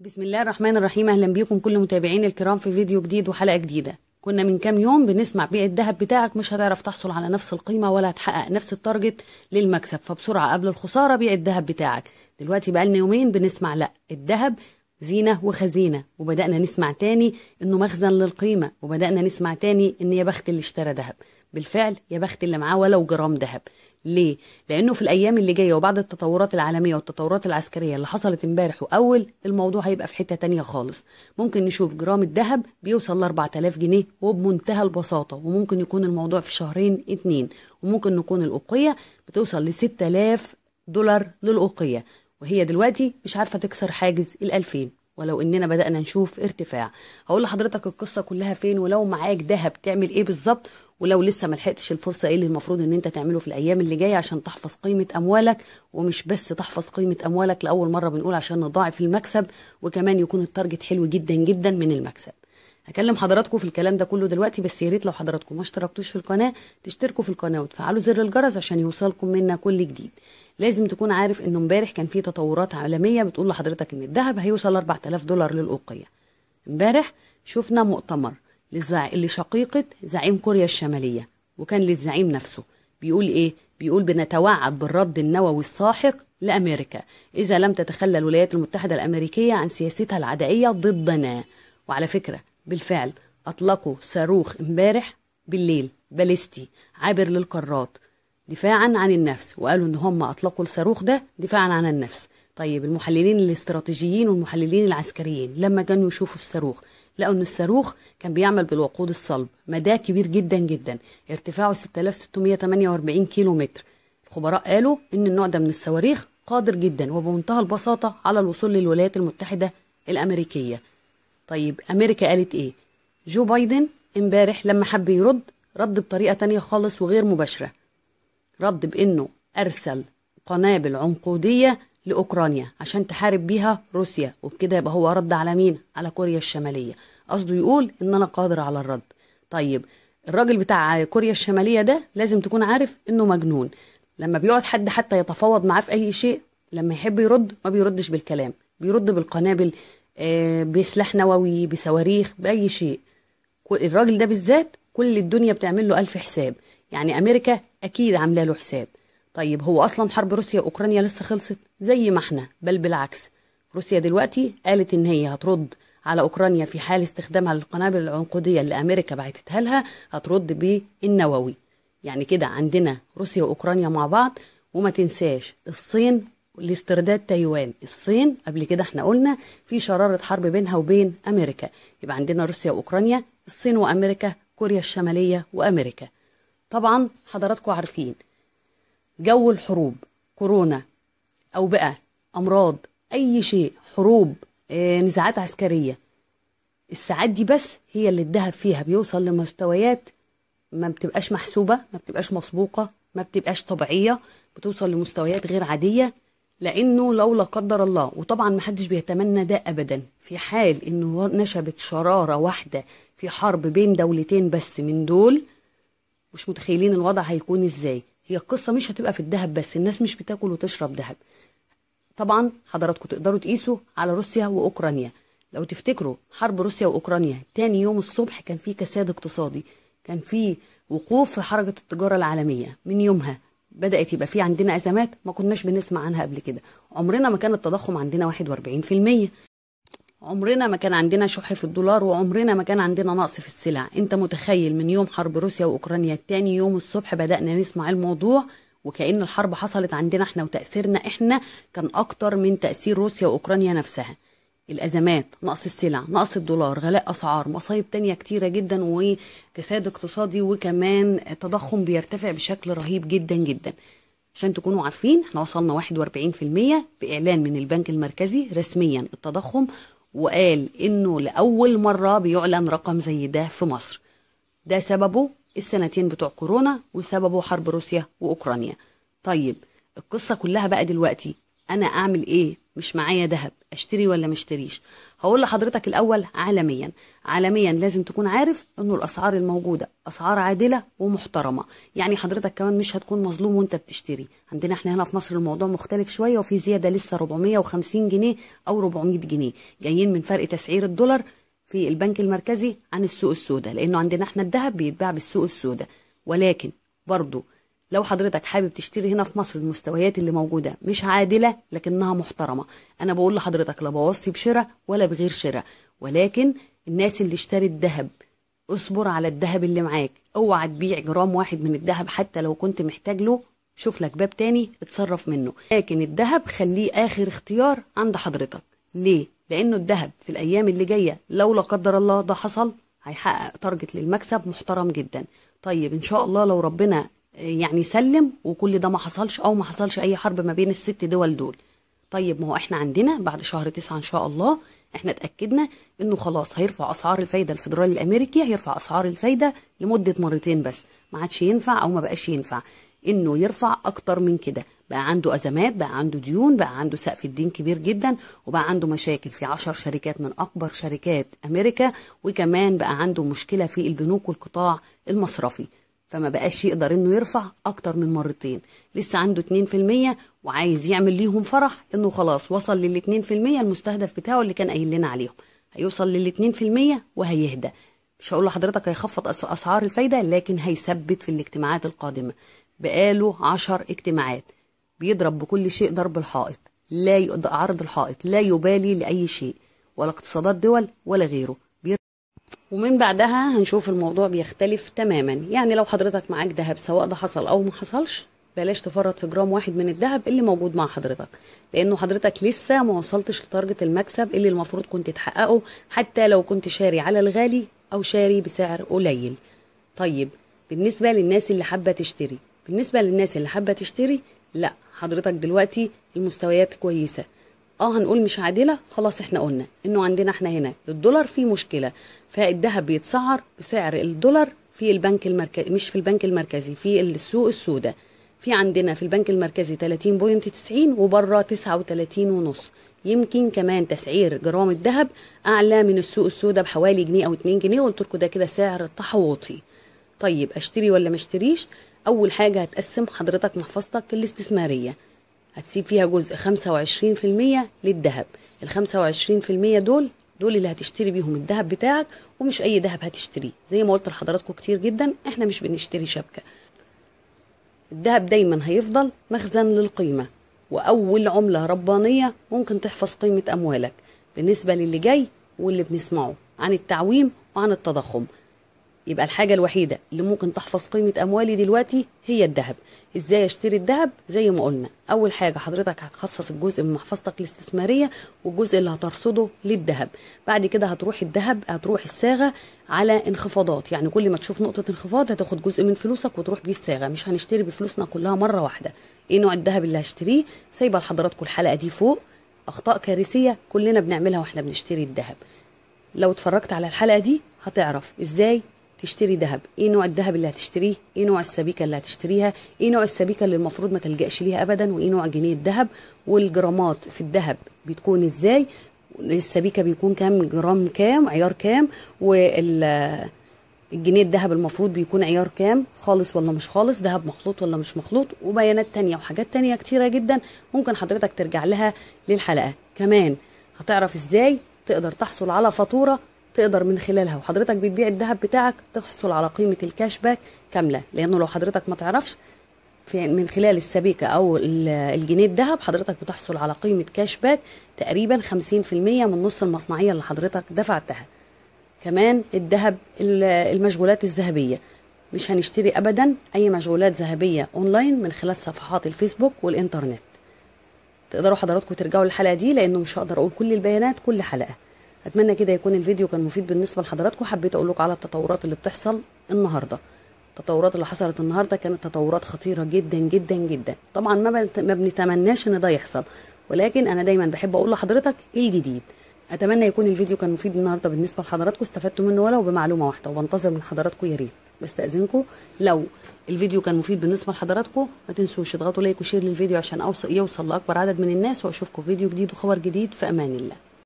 بسم الله الرحمن الرحيم اهلا بيكم كل متابعين الكرام في فيديو جديد وحلقه جديده كنا من كام يوم بنسمع بيع الذهب بتاعك مش هتعرف تحصل على نفس القيمه ولا هتحقق نفس التارجت للمكسب فبسرعه قبل الخساره بيع الذهب بتاعك دلوقتي بقالنا يومين بنسمع لا الذهب زينة وخزينة وبدأنا نسمع تاني إنه مخزن للقيمة وبدأنا نسمع تاني إن يا بخت اللي اشترى ذهب بالفعل يا بخت اللي معاه ولو جرام ذهب ليه؟ لأنه في الأيام اللي جاية وبعد التطورات العالمية والتطورات العسكرية اللي حصلت امبارح وأول الموضوع هيبقى في حتة تانية خالص ممكن نشوف جرام الذهب بيوصل ل 4000 جنيه وبمنتهى البساطة وممكن يكون الموضوع في شهرين اتنين وممكن نكون الأوقية بتوصل ل 6000 دولار للأوقية وهي دلوقتي مش عارفة تكسر حاجز ال 2000 ولو اننا بدانا نشوف ارتفاع هقول لحضرتك القصه كلها فين ولو معاك ذهب تعمل ايه بالظبط ولو لسه ما لحقتش الفرصه ايه اللي المفروض ان انت تعمله في الايام اللي جايه عشان تحفظ قيمه اموالك ومش بس تحفظ قيمه اموالك لاول مره بنقول عشان نضاعف المكسب وكمان يكون التارجت حلو جدا جدا من المكسب هكلم حضراتكم في الكلام ده كله دلوقتي بس يا ريت لو حضراتكم ما اشتركتوش في القناه تشتركوا في القناه وتفعلوا زر الجرس عشان يوصلكم منا كل جديد لازم تكون عارف انه امبارح كان في تطورات عالميه بتقول لحضرتك ان الذهب هيوصل 4000 دولار للاوقيه امبارح شفنا مؤتمر لشقيقة زعيم كوريا الشمالية وكان للزعيم نفسه بيقول إيه؟ بيقول بنتوعد بالرد النووي الساحق لأمريكا إذا لم تتخلى الولايات المتحدة الأمريكية عن سياستها العدائية ضدنا وعلى فكرة بالفعل أطلقوا صاروخ امبارح بالليل باليستي عابر للقارات دفاعا عن النفس وقالوا ان هم اطلقوا الصاروخ ده دفاعا عن النفس طيب المحللين الاستراتيجيين والمحللين العسكريين لما كانوا يشوفوا الصاروخ لقوا ان الصاروخ كان بيعمل بالوقود الصلب مداه كبير جدا جدا ارتفاعه 6648 كيلو متر الخبراء قالوا ان النوع ده من الصواريخ قادر جدا وبمنتهى البساطه على الوصول للولايات المتحده الامريكيه طيب امريكا قالت ايه جو بايدن امبارح لما حب يرد رد بطريقه تانية خالص وغير مباشره رد بانه ارسل قنابل عنقوديه لأوكرانيا عشان تحارب بيها روسيا وبكده يبقى هو رد على مين؟ على كوريا الشمالية قصده يقول إن أنا قادر على الرد طيب الراجل بتاع كوريا الشمالية ده لازم تكون عارف إنه مجنون لما بيقعد حد حتى يتفاوض معاه في أي شيء لما يحب يرد ما بيردش بالكلام بيرد بالقنابل آه، بسلاح نووي بصواريخ بأي شيء الراجل ده بالذات كل الدنيا بتعمل له ألف حساب يعني أمريكا أكيد عاملة له حساب طيب هو أصلا حرب روسيا وأوكرانيا لسه خلصت زي ما احنا بل بالعكس روسيا دلوقتي قالت إن هي هترد على أوكرانيا في حال استخدامها للقنابل العنقودية اللي أمريكا بعتتها لها هترد بالنووي يعني كده عندنا روسيا وأوكرانيا مع بعض وما تنساش الصين لاسترداد تايوان الصين قبل كده احنا قلنا في شرارة حرب بينها وبين أمريكا يبقى عندنا روسيا وأوكرانيا الصين وأمريكا كوريا الشمالية وأمريكا طبعا حضراتكم عارفين جو الحروب كورونا أوبئة أمراض أي شيء حروب آه، نزاعات عسكرية الساعات دي بس هي اللي الذهب فيها بيوصل لمستويات ما بتبقاش محسوبة ما بتبقاش مسبوقة ما بتبقاش طبيعية بتوصل لمستويات غير عادية لأنه لو لا قدر الله وطبعا محدش بيتمنى ده أبدا في حال إنه نشبت شرارة واحدة في حرب بين دولتين بس من دول مش متخيلين الوضع هيكون إزاي هي القصه مش هتبقى في الذهب بس الناس مش بتاكل وتشرب ذهب طبعا حضراتكم تقدروا تقيسوا على روسيا واوكرانيا لو تفتكروا حرب روسيا واوكرانيا تاني يوم الصبح كان في كساد اقتصادي كان في وقوف في حركه التجاره العالميه من يومها بدات يبقى في عندنا ازمات ما كناش بنسمع عنها قبل كده عمرنا ما كان التضخم عندنا 41% عمرنا ما كان عندنا شح في الدولار وعمرنا ما كان عندنا نقص في السلع انت متخيل من يوم حرب روسيا واوكرانيا الثاني يوم الصبح بدأنا نسمع الموضوع وكأن الحرب حصلت عندنا احنا وتأثيرنا احنا كان اكتر من تأثير روسيا واوكرانيا نفسها الازمات نقص السلع نقص الدولار غلاء اسعار مصايب تانية كتيرة جدا وكساد اقتصادي وكمان تضخم بيرتفع بشكل رهيب جدا جدا عشان تكونوا عارفين احنا وصلنا 41% بإعلان من البنك المركزي رسميا التضخم وقال إنه لأول مرة بيعلن رقم زي ده في مصر ده سببه السنتين بتوع كورونا وسببه حرب روسيا وأوكرانيا طيب القصة كلها بقى دلوقتي انا اعمل ايه مش معايا ذهب اشتري ولا ما اشتريش هقول لحضرتك الاول عالميا عالميا لازم تكون عارف انه الاسعار الموجوده اسعار عادله ومحترمه يعني حضرتك كمان مش هتكون مظلوم وانت بتشتري عندنا احنا هنا في مصر الموضوع مختلف شويه وفي زياده لسه 450 جنيه او 400 جنيه جايين من فرق تسعير الدولار في البنك المركزي عن السوق السوداء لانه عندنا احنا الذهب بيتباع بالسوق السوداء ولكن برضه لو حضرتك حابب تشتري هنا في مصر المستويات اللي موجودة مش عادلة لكنها محترمة أنا بقول لحضرتك لا بوصي بشراء ولا بغير شراء ولكن الناس اللي اشترت الذهب اصبر على الذهب اللي معاك اوعى تبيع جرام واحد من الذهب حتى لو كنت محتاج له شوف لك باب تاني اتصرف منه لكن الذهب خليه اخر اختيار عند حضرتك ليه لانه الذهب في الايام اللي جايه لو لا قدر الله ده حصل هيحقق تارجت للمكسب محترم جدا طيب ان شاء الله لو ربنا يعني سلم وكل ده ما حصلش او ما حصلش اي حرب ما بين الست دول دول طيب ما هو احنا عندنا بعد شهر تسعة ان شاء الله احنا اتاكدنا انه خلاص هيرفع اسعار الفايده الفدرالي الامريكي هيرفع اسعار الفايده لمده مرتين بس ما عادش ينفع او ما بقاش ينفع انه يرفع اكتر من كده بقى عنده ازمات بقى عنده ديون بقى عنده سقف الدين كبير جدا وبقى عنده مشاكل في عشر شركات من اكبر شركات امريكا وكمان بقى عنده مشكله في البنوك والقطاع المصرفي فما بقاش يقدر انه يرفع اكتر من مرتين لسه عنده 2% وعايز يعمل ليهم فرح انه خلاص وصل لل 2% المستهدف بتاعه اللي كان قايل لنا عليهم هيوصل لل 2% وهيهدى مش هقول لحضرتك هيخفض اسعار الفايده لكن هيثبت في الاجتماعات القادمه بقاله 10 اجتماعات بيضرب بكل شيء ضرب الحائط لا عرض الحائط لا يبالي لاي شيء ولا اقتصادات دول ولا غيره ومن بعدها هنشوف الموضوع بيختلف تماما يعني لو حضرتك معاك ذهب سواء ده حصل او ما حصلش بلاش تفرط في جرام واحد من الذهب اللي موجود مع حضرتك لانه حضرتك لسه ما وصلتش لتارجت المكسب اللي المفروض كنت تحققه حتى لو كنت شاري على الغالي او شاري بسعر قليل طيب بالنسبه للناس اللي حابه تشتري بالنسبه للناس اللي حابه تشتري لا حضرتك دلوقتي المستويات كويسه اه هنقول مش عادله خلاص احنا قلنا انه عندنا احنا هنا الدولار فيه مشكله فالذهب بيتسعر بسعر الدولار في البنك المركزي مش في البنك المركزي في السوق السوداء في عندنا في البنك المركزي 30.90 وبره 39 ونص يمكن كمان تسعير جرام الذهب اعلى من السوق السوداء بحوالي جنيه او 2 جنيه قلت لكم ده كده سعر تحوطي طيب اشتري ولا ما اشتريش اول حاجه هتقسم حضرتك محفظتك الاستثماريه هتسيب فيها جزء 25% للذهب ال 25% دول دول اللي هتشتري بيهم الذهب بتاعك ومش اي ذهب هتشتريه زي ما قلت لحضراتكم كتير جدا احنا مش بنشتري شبكه الذهب دايما هيفضل مخزن للقيمه واول عمله ربانيه ممكن تحفظ قيمه اموالك بالنسبه للي جاي واللي بنسمعه عن التعويم وعن التضخم يبقى الحاجه الوحيده اللي ممكن تحفظ قيمه اموالي دلوقتي هي الذهب ازاي اشتري الذهب زي ما قلنا اول حاجه حضرتك هتخصص الجزء من محفظتك الاستثماريه والجزء اللي هترصده للذهب بعد كده هتروح الذهب هتروح الساغة على انخفاضات يعني كل ما تشوف نقطه انخفاض هتاخد جزء من فلوسك وتروح بيه الساغة مش هنشتري بفلوسنا كلها مره واحده ايه نوع الذهب اللي هشتريه سايبه لحضراتكم الحلقه دي فوق اخطاء كارثيه كلنا بنعملها واحنا بنشتري الذهب لو اتفرجت على الحلقه دي هتعرف ازاي تشتري ذهب ايه نوع الذهب اللي هتشتريه ايه نوع السبيكه اللي هتشتريها ايه نوع السبيكه اللي المفروض ما تلجاش ليها ابدا وايه نوع جنيه الذهب والجرامات في الذهب بتكون ازاي السبيكه بيكون كام جرام كام عيار كام وال الجنيه الذهب المفروض بيكون عيار كام خالص ولا مش خالص ذهب مخلوط ولا مش مخلوط وبيانات تانية وحاجات تانية كتيرة جدا ممكن حضرتك ترجع لها للحلقة كمان هتعرف ازاي تقدر تحصل على فاتورة تقدر من خلالها وحضرتك بتبيع الذهب بتاعك تحصل على قيمه الكاش باك كامله لانه لو حضرتك ما تعرفش في من خلال السبيكه او الجنيه الذهب حضرتك بتحصل على قيمه كاش باك تقريبا 50% من نص المصنعيه اللي حضرتك دفعتها كمان الذهب المشغولات الذهبيه مش هنشتري ابدا اي مشغولات ذهبيه اونلاين من خلال صفحات الفيسبوك والانترنت تقدروا حضراتكم ترجعوا للحلقه دي لانه مش هقدر اقول كل البيانات كل حلقه اتمنى كده يكون الفيديو كان مفيد بالنسبه لحضراتكم حبيت اقول لكم على التطورات اللي بتحصل النهارده التطورات اللي حصلت النهارده كانت تطورات خطيره جدا جدا جدا طبعا ما ما بنتمناش ان ده يحصل ولكن انا دايما بحب اقول لحضرتك الجديد اتمنى يكون الفيديو كان مفيد النهارده بالنسبه لحضراتكم استفدتوا منه ولو بمعلومه واحده وبنتظر من حضراتكم يا ريت بستاذنكم لو الفيديو كان مفيد بالنسبه لحضراتكم ما تنسوش تضغطوا لايك وشير للفيديو عشان اوصل يوصل لاكبر عدد من الناس واشوفكم في فيديو جديد وخبر جديد في امان الله